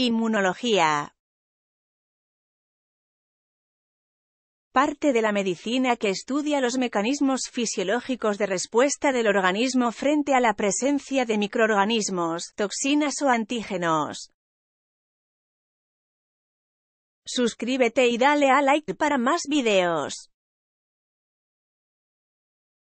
Inmunología. Parte de la medicina que estudia los mecanismos fisiológicos de respuesta del organismo frente a la presencia de microorganismos, toxinas o antígenos. Suscríbete y dale a like para más videos.